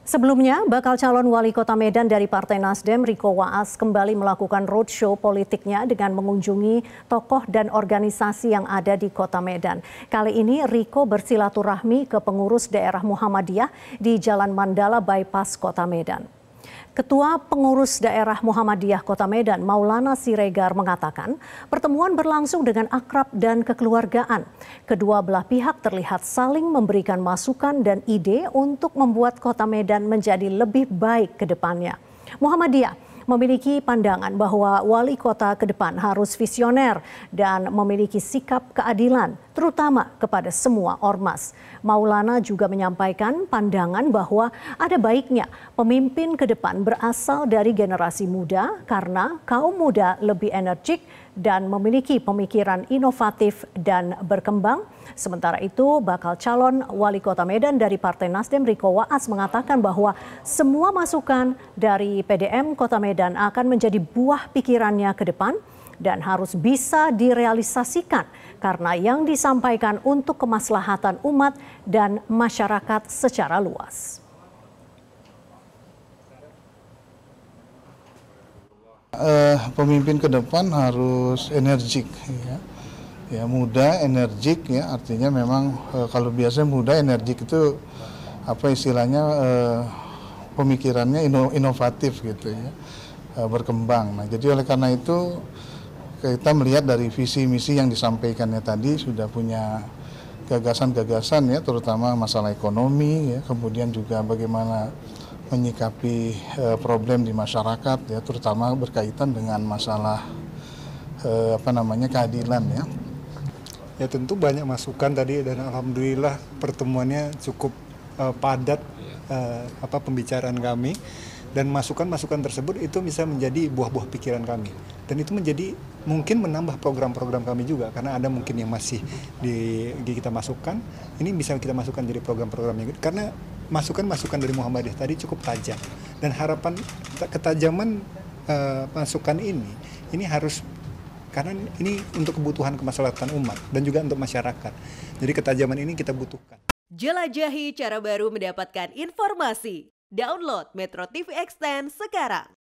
Sebelumnya, bakal calon wali kota Medan dari Partai Nasdem, Riko Waas, kembali melakukan roadshow politiknya dengan mengunjungi tokoh dan organisasi yang ada di kota Medan. Kali ini, Riko bersilaturahmi ke pengurus daerah Muhammadiyah di Jalan Mandala Bypass Kota Medan. Ketua Pengurus Daerah Muhammadiyah Kota Medan Maulana Siregar mengatakan pertemuan berlangsung dengan akrab dan kekeluargaan. Kedua belah pihak terlihat saling memberikan masukan dan ide untuk membuat Kota Medan menjadi lebih baik ke depannya. Muhammadiyah memiliki pandangan bahwa wali kota ke depan harus visioner dan memiliki sikap keadilan, terutama kepada semua ormas. Maulana juga menyampaikan pandangan bahwa ada baiknya pemimpin ke depan berasal dari generasi muda karena kaum muda lebih energik dan memiliki pemikiran inovatif dan berkembang. Sementara itu, bakal calon wali kota Medan dari Partai Nasdem Riko Waas mengatakan bahwa semua masukan dari PDM Kota Medan akan menjadi buah pikirannya ke depan dan harus bisa direalisasikan karena yang disampaikan untuk kemaslahatan umat dan masyarakat secara luas. eh, pemimpin ke depan harus energik ya. Ya muda, energik ya artinya memang eh, kalau biasanya muda energik itu apa istilahnya eh, pemikirannya ino inovatif gitu ya. Eh, berkembang. Nah, jadi oleh karena itu kita melihat dari visi misi yang disampaikannya tadi sudah punya gagasan-gagasan ya terutama masalah ekonomi ya, kemudian juga bagaimana menyikapi uh, problem di masyarakat ya terutama berkaitan dengan masalah uh, apa namanya keadilan ya. Ya tentu banyak masukan tadi dan alhamdulillah pertemuannya cukup uh, padat uh, apa pembicaraan kami dan masukan-masukan tersebut itu bisa menjadi buah-buah pikiran kami dan itu menjadi mungkin menambah program-program kami juga karena ada mungkin yang masih di, di kita masukkan ini bisa kita masukkan jadi program-program yang karena masukan-masukan dari Muhammadiyah tadi cukup tajam dan harapan ketajaman uh, masukan ini ini harus karena ini untuk kebutuhan kemaslahatan umat dan juga untuk masyarakat. Jadi ketajaman ini kita butuhkan. Jelajahi cara baru mendapatkan informasi. Download Metro TV Extend sekarang.